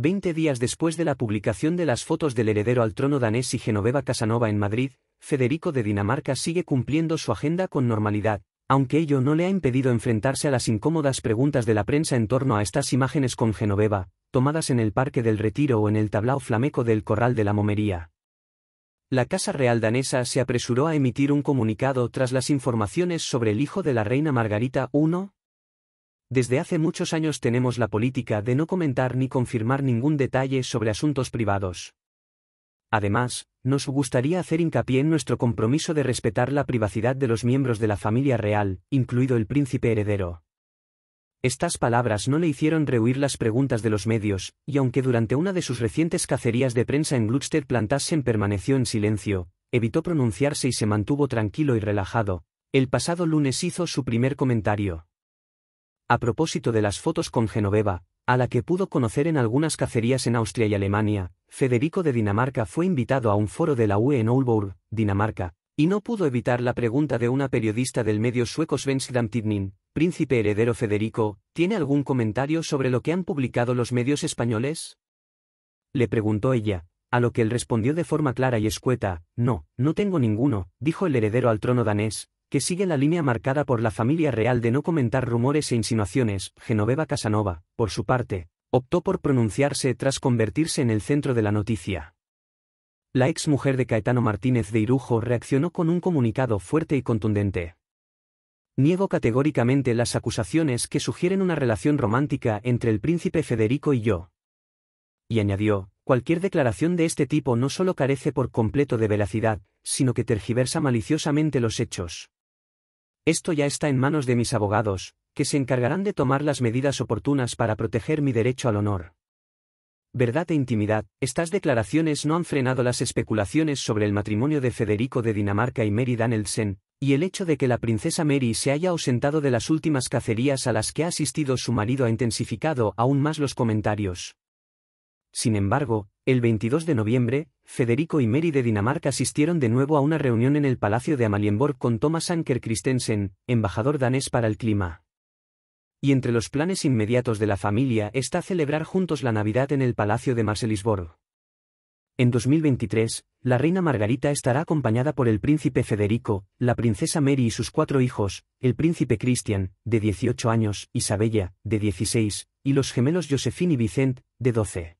Veinte días después de la publicación de las fotos del heredero al trono danés y Genoveva Casanova en Madrid, Federico de Dinamarca sigue cumpliendo su agenda con normalidad, aunque ello no le ha impedido enfrentarse a las incómodas preguntas de la prensa en torno a estas imágenes con Genoveva, tomadas en el Parque del Retiro o en el tablao flamenco del Corral de la Momería. La Casa Real danesa se apresuró a emitir un comunicado tras las informaciones sobre el hijo de la reina Margarita I, desde hace muchos años tenemos la política de no comentar ni confirmar ningún detalle sobre asuntos privados. Además, nos gustaría hacer hincapié en nuestro compromiso de respetar la privacidad de los miembros de la familia real, incluido el príncipe heredero. Estas palabras no le hicieron rehuir las preguntas de los medios, y aunque durante una de sus recientes cacerías de prensa en Gloucester Plantasen permaneció en silencio, evitó pronunciarse y se mantuvo tranquilo y relajado, el pasado lunes hizo su primer comentario a propósito de las fotos con Genoveva, a la que pudo conocer en algunas cacerías en Austria y Alemania, Federico de Dinamarca fue invitado a un foro de la UE en Aalborg, Dinamarca, y no pudo evitar la pregunta de una periodista del medio sueco Svenskdam Tidning. príncipe heredero Federico, ¿tiene algún comentario sobre lo que han publicado los medios españoles? Le preguntó ella, a lo que él respondió de forma clara y escueta, no, no tengo ninguno, dijo el heredero al trono danés, que sigue la línea marcada por la familia real de no comentar rumores e insinuaciones, Genoveva Casanova, por su parte, optó por pronunciarse tras convertirse en el centro de la noticia. La ex mujer de Caetano Martínez de Irujo reaccionó con un comunicado fuerte y contundente. Niego categóricamente las acusaciones que sugieren una relación romántica entre el príncipe Federico y yo. Y añadió, cualquier declaración de este tipo no solo carece por completo de veracidad, sino que tergiversa maliciosamente los hechos. Esto ya está en manos de mis abogados, que se encargarán de tomar las medidas oportunas para proteger mi derecho al honor. Verdad e intimidad, estas declaraciones no han frenado las especulaciones sobre el matrimonio de Federico de Dinamarca y Mary Danielsen, y el hecho de que la princesa Mary se haya ausentado de las últimas cacerías a las que ha asistido su marido ha intensificado aún más los comentarios. Sin embargo, el 22 de noviembre, Federico y Mary de Dinamarca asistieron de nuevo a una reunión en el Palacio de Amalienborg con Thomas Anker Christensen, embajador danés para el clima. Y entre los planes inmediatos de la familia está celebrar juntos la Navidad en el Palacio de Marselisborg. En 2023, la reina Margarita estará acompañada por el príncipe Federico, la princesa Mary y sus cuatro hijos, el príncipe Christian, de 18 años, Isabella, de 16, y los gemelos Josefín y Vicent, de 12.